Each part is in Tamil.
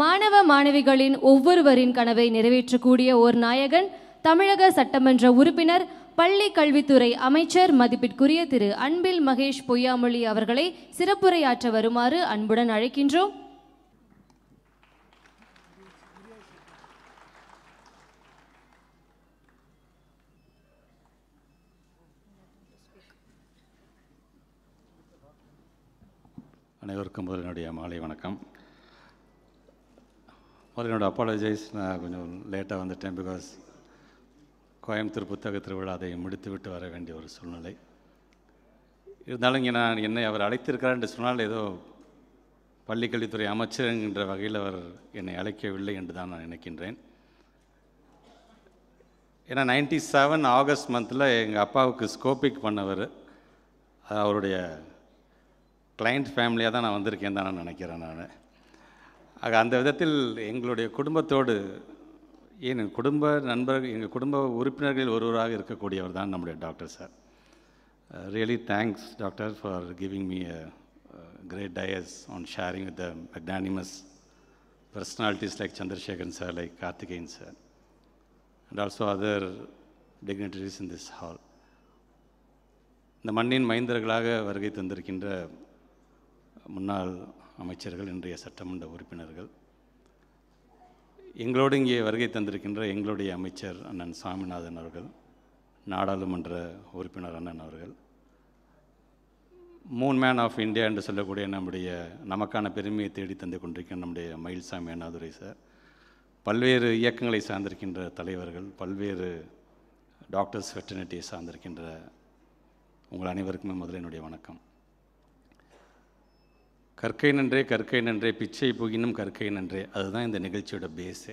மாணவ மாணவிகளின் ஒவ்வொருவரின் கனவை நிறைவேற்றக்கூடிய ஓர் நாயகன் தமிழக சட்டமன்ற உறுப்பினர் பள்ளி கல்வித்துறை அமைச்சர் மதிப்பிற்குரிய திரு அன்பில் மகேஷ் பொய்யாமொழி அவர்களை சிறப்புரையாற்ற வருமாறு அன்புடன் அழைக்கின்றோம் அனைவருக்கும் என்னுடைய மாலை வணக்கம் முதல்ல என்னோட அப்பாலஜைஸ் நான் கொஞ்சம் லேட்டாக வந்துட்டேன் பிகாஸ் கோயம்புத்தூர் புத்தக திருவிழா அதை முடித்துவிட்டு வர வேண்டிய ஒரு சூழ்நிலை இருந்தாலும் இங்கே நான் என்னை அவர் அழைத்திருக்கிறார் என்று சொன்னால் ஏதோ பள்ளிக்கல்வித்துறை அமைச்சர் என்கின்ற வகையில் அவர் என்னை அழைக்கவில்லை என்று தான் நான் நினைக்கின்றேன் ஏன்னா நைன்டி செவன் ஆகஸ்ட் மந்தில் எங்கள் அப்பாவுக்கு ஸ்கோபிக் பண்ணவர் அவருடைய கிளைண்ட் ஃபேமிலியாக தான் நான் வந்திருக்கேன் தான் நான் நினைக்கிறேன் நான் ஆக அந்த விதத்தில் எங்களுடைய குடும்பத்தோடு ஏன் குடும்ப நண்பர்கள் எங்கள் குடும்ப உறுப்பினர்களில் ஒருவராக இருக்கக்கூடியவர் தான் நம்முடைய doctor sir really uh, thanks doctor for giving me a great dais on sharing with the magnanimous like like sir like Karthikeyan sir and also other other dignitaries in this hall இந்த மண்ணின் மைந்தர்களாக வருகை தந்திருக்கின்ற முன்னாள் அமைச்சர்கள் இன்றைய சட்டமன்ற உறுப்பினர்கள் எங்களோடு இங்கே வருகை தந்திருக்கின்ற எங்களுடைய அமைச்சர் அண்ணன் சாமிநாதன் அவர்கள் நாடாளுமன்ற உறுப்பினர் அண்ணன் அவர்கள் மூன் மேன் ஆஃப் இந்தியா என்று சொல்லக்கூடிய நம்முடைய நமக்கான பெருமையை தேடி தந்து கொண்டிருக்கிற நம்முடைய மயில்சாமி அண்ணாதுரை சார் பல்வேறு இயக்கங்களை சார்ந்திருக்கின்ற தலைவர்கள் பல்வேறு டாக்டர்ஸ் ஃபெட்டர்னிட்டியை சார்ந்திருக்கின்ற உங்கள் அனைவருக்குமே முதல்ல என்னுடைய வணக்கம் கற்கை நன்றே கற்கை நன்றே பிச்சை புகினும் கற்கை நன்றே அதுதான் இந்த நிகழ்ச்சியோட பேஸு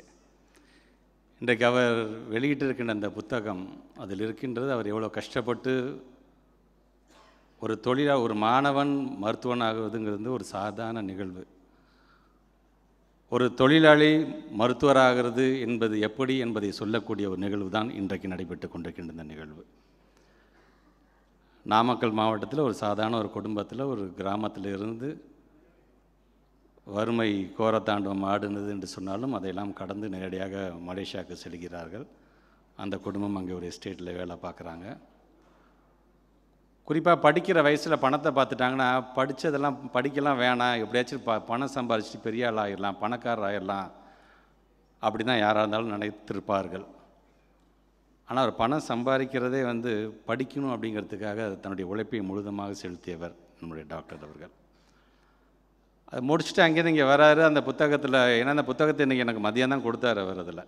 இன்றைக்கு அவர் வெளியிட்டிருக்கின்ற அந்த புத்தகம் அதில் இருக்கின்றது அவர் எவ்வளோ கஷ்டப்பட்டு ஒரு தொழிலாக ஒரு மாணவன் மருத்துவன் ஆகுவதுங்கிறது ஒரு சாதாரண நிகழ்வு ஒரு தொழிலாளி மருத்துவராகிறது என்பது எப்படி என்பதை சொல்லக்கூடிய ஒரு நிகழ்வு தான் இன்றைக்கு நடைபெற்று கொண்டிருக்கின்ற இந்த நிகழ்வு நாமக்கல் மாவட்டத்தில் ஒரு சாதாரண ஒரு குடும்பத்தில் ஒரு கிராமத்தில் இருந்து வறுமை கோரத்தாண்டம் ஆடுனது என்று சொன்னாலும் அதையெல்லாம் கடந்து நேரடியாக மலேசியாவுக்கு செல்கிறார்கள் அந்த குடும்பம் அங்கே ஒரு எஸ்டேட்டில் வேலை பார்க்குறாங்க குறிப்பாக படிக்கிற வயசில் பணத்தை பார்த்துட்டாங்கன்னா படித்ததெல்லாம் படிக்கலாம் வேணாம் எப்படியாச்சும் ப பணம் சம்பாதிச்சுட்டு பெரிய ஆள் ஆகிடலாம் பணக்காரர் ஆகிடலாம் அப்படி தான் யாராக இருந்தாலும் நினைத்திருப்பார்கள் ஆனால் அவர் பணம் சம்பாதிக்கிறதே வந்து படிக்கணும் அப்படிங்கிறதுக்காக தன்னுடைய உழைப்பை முழுதமாக செலுத்தியவர் நம்முடைய டாக்டர் அவர்கள் அது முடிச்சுட்டு அங்கேருந்து இங்கே வராரு அந்த புத்தகத்தில் ஏன்னா அந்த புத்தகத்தை இன்றைக்கி எனக்கு மதியம் தான் கொடுத்தாரு அவர் அதில்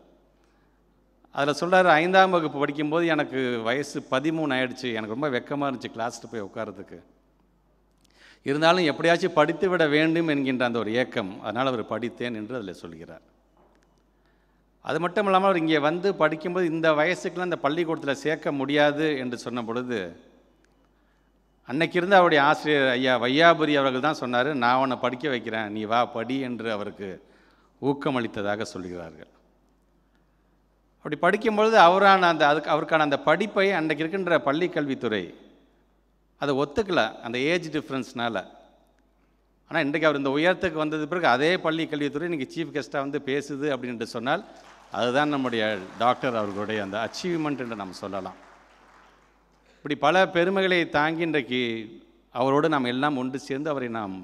அதில் சொல்கிறார் ஐந்தாம் வகுப்பு படிக்கும்போது எனக்கு வயசு பதிமூணு ஆயிடுச்சு எனக்கு ரொம்ப வெக்கமாக இருந்துச்சு கிளாஸில் போய் உட்காரத்துக்கு இருந்தாலும் எப்படியாச்சும் படித்து விட வேண்டும் என்கின்ற அந்த ஒரு ஏக்கம் அதனால் அவர் படித்தேன் என்று அதில் சொல்கிறார் அது மட்டும் இல்லாமல் அவர் இங்கே வந்து படிக்கும்போது இந்த வயசுக்கெல்லாம் இந்த பள்ளிக்கூடத்தில் சேர்க்க முடியாது என்று சொன்ன பொழுது அன்னைக்கு இருந்து அவருடைய ஆசிரியர் ஐயா வையாபுரி அவர்கள் தான் சொன்னார் நான் உன்னை படிக்க வைக்கிறேன் நீ வா படி என்று அவருக்கு ஊக்கமளித்ததாக சொல்கிறார்கள் அப்படி படிக்கும்பொழுது அவரான அந்த அதுக்கு அவருக்கான அந்த படிப்பை அன்றைக்கு இருக்கின்ற பள்ளிக்கல்வித்துறை அதை ஒத்துக்கலை அந்த ஏஜ் டிஃப்ரென்ஸ்னால் ஆனால் இன்றைக்கு அவர் இந்த உயரத்துக்கு வந்தது பிறகு அதே பள்ளி கல்வித்துறை இன்றைக்கி சீஃப் கெஸ்ட்டாக வந்து பேசுது அப்படின்ட்டு சொன்னால் அதுதான் நம்முடைய டாக்டர் அவர்களுடைய அந்த அச்சீவ்மெண்ட் என்று நம்ம சொல்லலாம் இப்படி பல பெருமைகளை தாங்கின்றக்கு அவரோடு நாம் எல்லாம் ஒன்று சேர்ந்து அவரை நாம்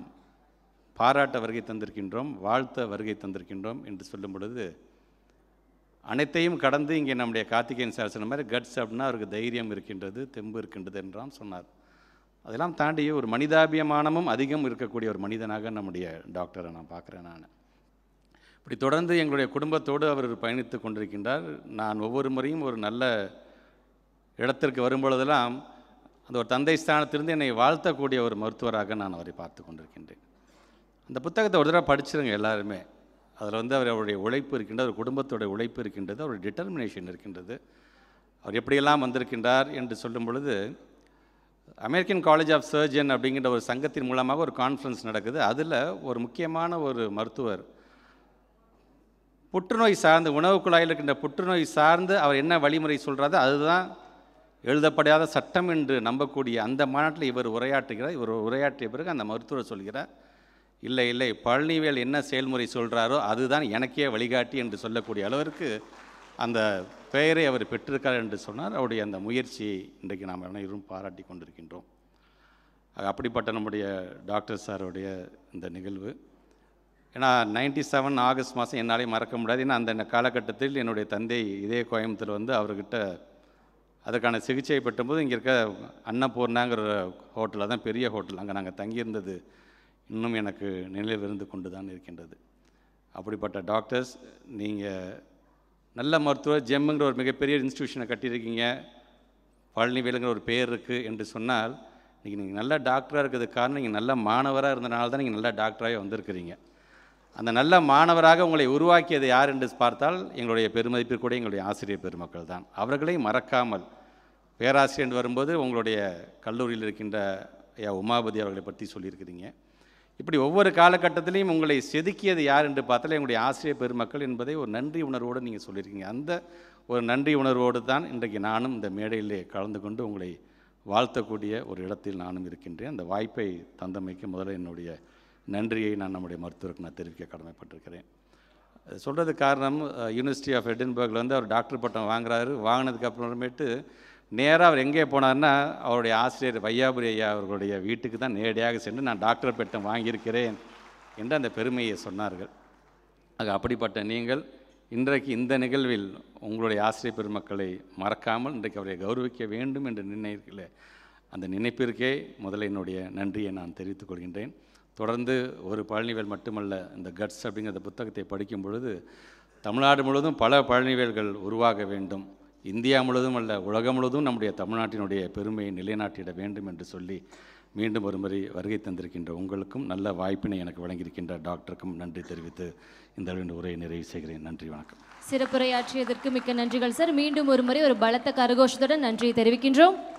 பாராட்ட வருகை தந்திருக்கின்றோம் வாழ்த்த வருகை தந்திருக்கின்றோம் என்று சொல்லும் பொழுது அனைத்தையும் கடந்து இங்கே நம்முடைய கார்த்திகேயன் சார் சொன்ன மாதிரி கட்ஸ் அப்படின்னா அவருக்கு தைரியம் இருக்கின்றது தெம்பு இருக்கின்றது என்றாம் சொன்னார் அதெல்லாம் தாண்டி ஒரு மனிதாபியமானமும் அதிகம் இருக்கக்கூடிய ஒரு மனிதனாக நம்முடைய டாக்டரை நான் பார்க்குறேன் நான் இப்படி தொடர்ந்து எங்களுடைய குடும்பத்தோடு அவர் பயணித்து கொண்டிருக்கின்றார் நான் ஒவ்வொரு முறையும் ஒரு நல்ல இடத்திற்கு வரும்பொழுதெல்லாம் அந்த ஒரு தந்தை ஸ்தானத்திலிருந்து என்னை வாழ்த்தக்கூடிய ஒரு மருத்துவராக நான் அவரை பார்த்து கொண்டிருக்கின்றேன் அந்த புத்தகத்தை ஒரு தடவை படிச்சிருங்க எல்லாருமே அதில் வந்து அவர் அவருடைய உழைப்பு இருக்கின்றது அவர் குடும்பத்தோடைய உழைப்பு இருக்கின்றது அவருடைய டிட்டர்மினேஷன் இருக்கின்றது அவர் எப்படியெல்லாம் வந்திருக்கின்றார் என்று சொல்லும் பொழுது அமெரிக்கன் காலேஜ் ஆஃப் சர்ஜன் அப்படிங்கிற ஒரு சங்கத்தின் மூலமாக ஒரு கான்ஃபரன்ஸ் நடக்குது அதில் ஒரு முக்கியமான ஒரு மருத்துவர் புற்றுநோய் சார்ந்து உணவு குழாயில் இருக்கின்ற புற்றுநோய் சார்ந்து அவர் என்ன வழிமுறை சொல்கிறாரோ அதுதான் எழுதப்படாத சட்டம் என்று நம்பக்கூடிய அந்த மாநாட்டில் இவர் உரையாற்றுகிறார் இவர் உரையாற்றிய பிறகு அந்த மருத்துவர் சொல்கிறார் இல்லை இல்லை பழனிவேல் என்ன செயல்முறை சொல்கிறாரோ அதுதான் எனக்கே வழிகாட்டி என்று சொல்லக்கூடிய அளவிற்கு அந்த பெயரை அவர் பெற்றிருக்கார் என்று சொன்னார் அவருடைய அந்த முயற்சியை இன்றைக்கு நாம் அனைவரும் பாராட்டி கொண்டிருக்கின்றோம் அப்படிப்பட்ட நம்முடைய டாக்டர் சாருடைய இந்த நிகழ்வு ஏன்னா நைன்டி செவன் ஆகஸ்ட் மாதம் என்னாலே மறக்க முடியாது ஏன்னா அந்த காலகட்டத்தில் என்னுடைய தந்தை இதே கோயம்புத்தூர் வந்து அவர்கிட்ட அதுக்கான சிகிச்சை பெற்றபோது இங்கே இருக்க அன்னபூர்ணாங்கிற ஹோட்டலில் தான் பெரிய ஹோட்டல் அங்கே நாங்கள் தங்கியிருந்தது இன்னும் எனக்கு இருந்து கொண்டு தான் இருக்கின்றது அப்படிப்பட்ட டாக்டர்ஸ் நீங்கள் நல்ல மருத்துவர் ஜெம்முங்கிற ஒரு மிகப்பெரிய இன்ஸ்டியூஷனை கட்டியிருக்கீங்க பழனிவேலுங்கிற ஒரு பேர் இருக்குது என்று சொன்னால் இன்றைக்கி நீங்கள் நல்ல டாக்டராக இருக்கிறது காரணம் நீங்கள் நல்ல மாணவராக இருந்தனால தான் நீங்கள் நல்ல டாக்டராக வந்திருக்கிறீங்க அந்த நல்ல மாணவராக உங்களை உருவாக்கியது யார் என்று பார்த்தால் எங்களுடைய பெருமதிப்பிற்கூட எங்களுடைய ஆசிரியர் பெருமக்கள் தான் அவர்களை மறக்காமல் பேராசிரியர் வரும்போது உங்களுடைய கல்லூரியில் இருக்கின்ற ஐயா உமாபதி அவர்களை பற்றி சொல்லியிருக்கிறீங்க இப்படி ஒவ்வொரு காலகட்டத்திலையும் உங்களை செதுக்கியது யார் என்று பார்த்தாலே எங்களுடைய ஆசிரியர் பெருமக்கள் என்பதை ஒரு நன்றி உணர்வோடு நீங்கள் சொல்லியிருக்கீங்க அந்த ஒரு நன்றி உணர்வோடு தான் இன்றைக்கு நானும் இந்த மேடையிலே கலந்து கொண்டு உங்களை வாழ்த்தக்கூடிய ஒரு இடத்தில் நானும் இருக்கின்றேன் அந்த வாய்ப்பை தந்தமைக்கு முதல்ல என்னுடைய நன்றியை நான் நம்முடைய மருத்துவருக்கு நான் தெரிவிக்க கடமைப்பட்டிருக்கிறேன் சொல்கிறது காரணம் யூனிவர்சிட்டி ஆஃப் எடின்பர்கில் வந்து அவர் டாக்டர் பட்டம் வாங்குறாரு வாங்கினதுக்கு அப்புறமேட்டு நேராக அவர் எங்கே போனார்னா அவருடைய ஆசிரியர் வையாபுரி ஐயா அவர்களுடைய வீட்டுக்கு தான் நேரடியாக சென்று நான் டாக்டர் பட்டம் வாங்கியிருக்கிறேன் என்று அந்த பெருமையை சொன்னார்கள் ஆக அப்படிப்பட்ட நீங்கள் இன்றைக்கு இந்த நிகழ்வில் உங்களுடைய ஆசிரியர் பெருமக்களை மறக்காமல் இன்றைக்கு அவரை கௌரவிக்க வேண்டும் என்று நினைக்கல அந்த நினைப்பிற்கே முதல்ல என்னுடைய நன்றியை நான் தெரிவித்துக் கொள்கின்றேன் தொடர்ந்து ஒரு பழனிவேல் மட்டுமல்ல இந்த கட்ஸ் அப்படிங்கிற புத்தகத்தை படிக்கும் பொழுது தமிழ்நாடு முழுவதும் பல பழனிவேல்கள் உருவாக வேண்டும் இந்தியா முழுவதும் அல்ல உலகம் முழுவதும் நம்முடைய தமிழ்நாட்டினுடைய பெருமையை நிலைநாட்டிட வேண்டும் என்று சொல்லி மீண்டும் ஒருமுறை வருகை தந்திருக்கின்ற உங்களுக்கும் நல்ல வாய்ப்பினை எனக்கு வழங்கியிருக்கின்ற டாக்டருக்கும் நன்றி தெரிவித்து இந்த அளவின் உரையை நிறைவு செய்கிறேன் நன்றி வணக்கம் சிறப்புரையாற்றியதற்கு மிக்க நன்றிகள் சார் மீண்டும் ஒரு முறை ஒரு பலத்த கரகோஷத்துடன் நன்றியை தெரிவிக்கின்றோம்